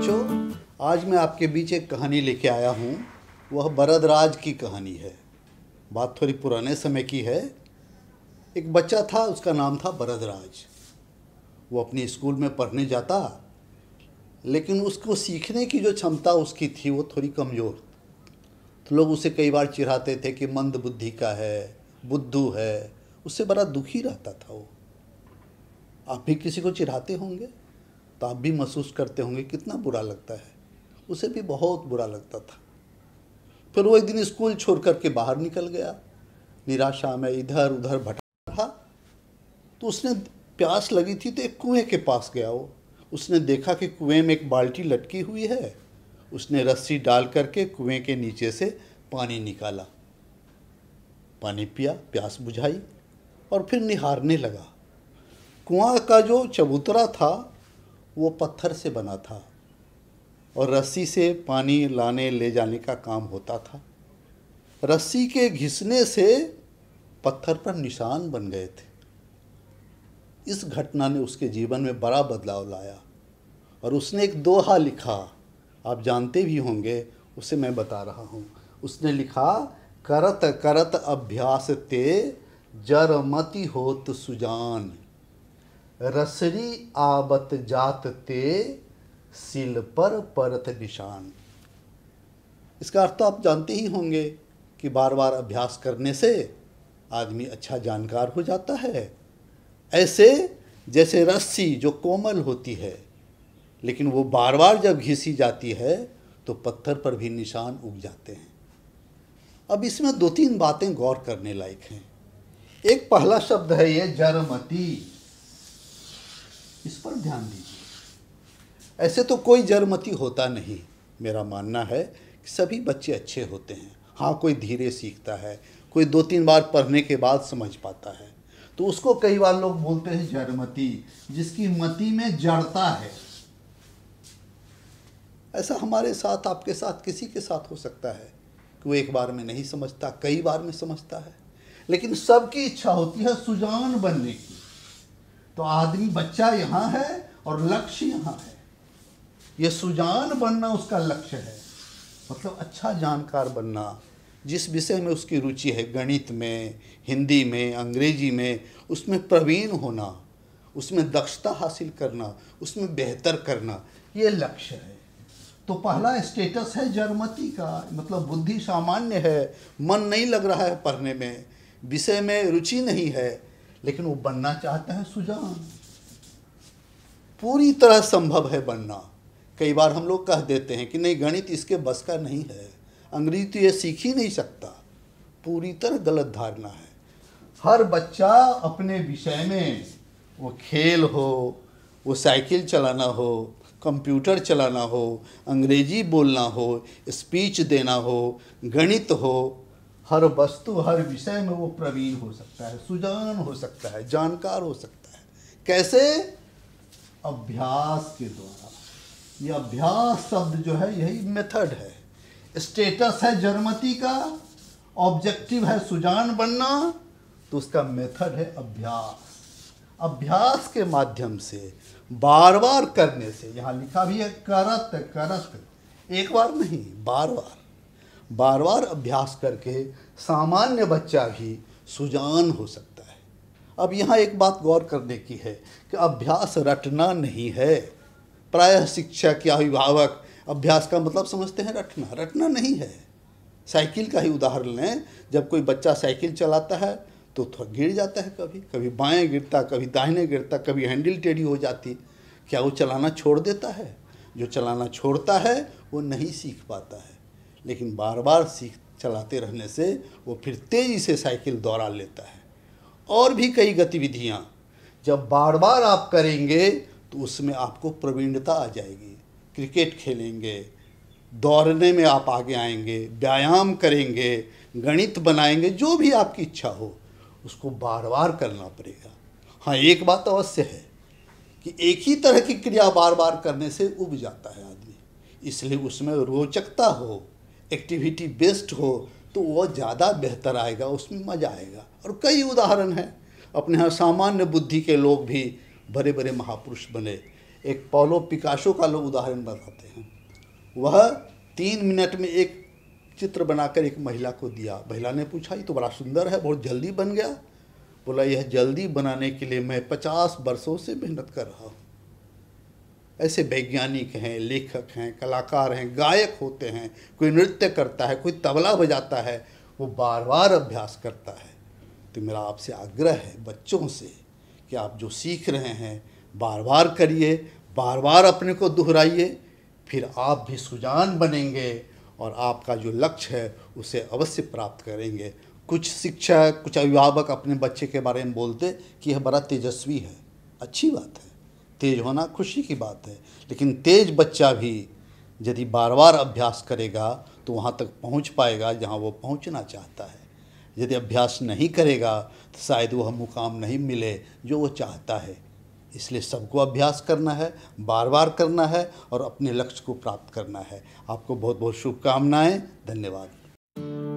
बच्चों आज मैं आपके बीच एक कहानी लेके आया हूँ वह बरदराज की कहानी है बात थोड़ी पुराने समय की है एक बच्चा था उसका नाम था बरदराज वो अपने स्कूल में पढ़ने जाता लेकिन उसको सीखने की जो क्षमता उसकी थी वो थोड़ी कमज़ोर तो लोग उसे कई बार चिढ़ाते थे कि मंद बुद्धि का है बुद्धू है उससे बड़ा दुखी रहता था वो आप भी किसी को चिढ़ाते होंगे तो आप भी महसूस करते होंगे कितना बुरा लगता है उसे भी बहुत बुरा लगता था फिर वो एक दिन स्कूल छोड़ करके बाहर निकल गया निराशा में इधर उधर भटक रहा तो उसने प्यास लगी थी तो एक कुएं के पास गया वो उसने देखा कि कुएं में एक बाल्टी लटकी हुई है उसने रस्सी डाल करके कुएं के नीचे से पानी निकाला पानी पिया प्यास बुझाई और फिर निहारने लगा कुआं का जो चबूतरा था वो पत्थर से बना था और रस्सी से पानी लाने ले जाने का काम होता था रस्सी के घिसने से पत्थर पर निशान बन गए थे इस घटना ने उसके जीवन में बड़ा बदलाव लाया और उसने एक दोहा लिखा आप जानते भी होंगे उसे मैं बता रहा हूँ उसने लिखा करत करत अभ्यास ते जरमति होत सुजान रसरी आवत जात ते सिल पर परत निशान इसका अर्थ तो आप जानते ही होंगे कि बार बार अभ्यास करने से आदमी अच्छा जानकार हो जाता है ऐसे जैसे रस्सी जो कोमल होती है लेकिन वो बार बार जब घिसी जाती है तो पत्थर पर भी निशान उग जाते हैं अब इसमें दो तीन बातें गौर करने लायक हैं एक पहला शब्द है ये जरमती इस पर ध्यान दीजिए ऐसे तो कोई जरमती होता नहीं मेरा मानना है कि सभी बच्चे अच्छे होते हैं हाँ कोई धीरे सीखता है कोई दो तीन बार पढ़ने के बाद समझ पाता है तो उसको कई बार लोग बोलते हैं जरमती जिसकी मति में जड़ता है ऐसा हमारे साथ आपके साथ किसी के साथ हो सकता है कि वो एक बार में नहीं समझता कई बार में समझता है लेकिन सबकी इच्छा होती है सुजान बनने की तो आदमी बच्चा यहाँ है और लक्ष्य यहाँ है ये सुजान बनना उसका लक्ष्य है मतलब अच्छा जानकार बनना जिस विषय में उसकी रुचि है गणित में हिंदी में अंग्रेजी में उसमें प्रवीण होना उसमें दक्षता हासिल करना उसमें बेहतर करना ये लक्ष्य है तो पहला स्टेटस है जर्मति का मतलब बुद्धि सामान्य है मन नहीं लग रहा है पढ़ने में विषय में रुचि नहीं है लेकिन वो बनना चाहते हैं सुजान पूरी तरह संभव है बनना कई बार हम लोग कह देते हैं कि नहीं गणित इसके बस का नहीं है अंग्रेजी तो ये सीख ही नहीं सकता पूरी तरह गलत धारणा है हर बच्चा अपने विषय में वो खेल हो वो साइकिल चलाना हो कंप्यूटर चलाना हो अंग्रेजी बोलना हो स्पीच देना हो गणित हो हर वस्तु हर विषय में वो प्रवीण हो सकता है सुजान हो सकता है जानकार हो सकता है कैसे अभ्यास के द्वारा ये अभ्यास शब्द जो है यही मेथड है स्टेटस है जर्मती का ऑब्जेक्टिव है सुजान बनना तो उसका मेथड है अभ्यास अभ्यास के माध्यम से बार बार करने से यहाँ लिखा भी है करत करत एक बार नहीं बार बार बार बार अभ्यास करके सामान्य बच्चा भी सुजान हो सकता है अब यहाँ एक बात गौर करने की है कि अभ्यास रटना नहीं है प्रायः शिक्षक या अभिभावक अभ्यास का मतलब समझते हैं रटना रटना नहीं है साइकिल का ही उदाहरण लें जब कोई बच्चा साइकिल चलाता है तो थोड़ा गिर जाता है कभी कभी बाएं गिरता कभी दाहिने गिरता कभी हैंडल टेढ़ी हो जाती क्या वो चलाना छोड़ देता है जो चलाना छोड़ता है वो नहीं सीख पाता है लेकिन बार बार सीख चलाते रहने से वो फिर तेज़ी से साइकिल दौड़ा लेता है और भी कई गतिविधियाँ जब बार बार आप करेंगे तो उसमें आपको प्रवीणता आ जाएगी क्रिकेट खेलेंगे दौड़ने में आप आगे आएंगे व्यायाम करेंगे गणित बनाएंगे जो भी आपकी इच्छा हो उसको बार बार करना पड़ेगा हाँ एक बात अवश्य है कि एक ही तरह की क्रिया बार बार करने से उब जाता है आदमी इसलिए उसमें रोचकता हो एक्टिविटी बेस्ड हो तो वह ज़्यादा बेहतर आएगा उसमें मज़ा आएगा और कई उदाहरण हैं अपने यहाँ सामान्य बुद्धि के लोग भी बड़े बड़े महापुरुष बने एक पौलो पिकाशो का लोग उदाहरण बताते हैं वह तीन मिनट में एक चित्र बनाकर एक महिला को दिया महिला ने पूछा ये तो बड़ा सुंदर है बहुत जल्दी बन गया बोला यह जल्दी बनाने के लिए मैं पचास वर्षों से मेहनत कर रहा हूँ ऐसे वैज्ञानिक हैं लेखक हैं कलाकार हैं गायक होते हैं कोई नृत्य करता है कोई तबला बजाता है वो बार बार अभ्यास करता है तो मेरा आपसे आग्रह है बच्चों से कि आप जो सीख रहे हैं बार बार करिए बार बार अपने को दोहराइए फिर आप भी सुजान बनेंगे और आपका जो लक्ष्य है उसे अवश्य प्राप्त करेंगे कुछ शिक्षक कुछ अभिभावक अपने बच्चे के बारे में बोलते कि यह बड़ा तेजस्वी है अच्छी बात है तेज होना खुशी की बात है लेकिन तेज बच्चा भी यदि बार बार अभ्यास करेगा तो वहाँ तक पहुँच पाएगा जहाँ वो पहुँचना चाहता है यदि अभ्यास नहीं करेगा तो शायद वह मुकाम नहीं मिले जो वो चाहता है इसलिए सबको अभ्यास करना है बार बार करना है और अपने लक्ष्य को प्राप्त करना है आपको बहुत बहुत शुभकामनाएं धन्यवाद